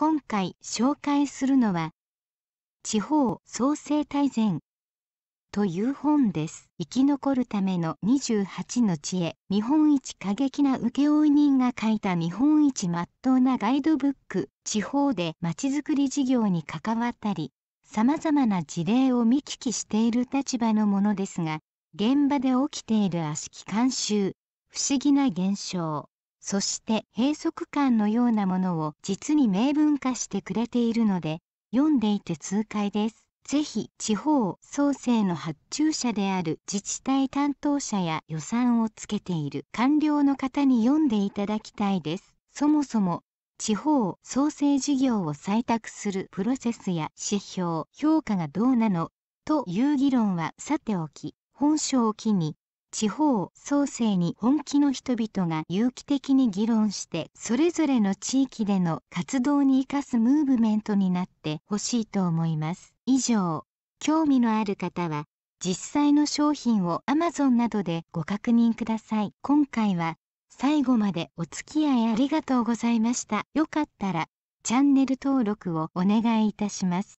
今回紹介するのは地方創生大全という本です。生き残るための28の知恵、日本一過激な請負人が書いた日本一まっとうなガイドブック、地方でまちづくり事業に関わったり、様々な事例を見聞きしている立場のものですが、現場で起きている悪しき慣習、不思議な現象、そして閉塞感のようなものを実に明文化してくれているので読んでいて痛快です。ぜひ地方創生の発注者である自治体担当者や予算をつけている官僚の方に読んでいただきたいです。そもそも地方創生事業を採択するプロセスや指標評価がどうなのという議論はさておき本書を機に地方創生に本気の人々が有機的に議論してそれぞれの地域での活動に生かすムーブメントになってほしいと思います以上興味のある方は実際の商品を Amazon などでご確認ください今回は最後までお付き合いありがとうございましたよかったらチャンネル登録をお願いいたします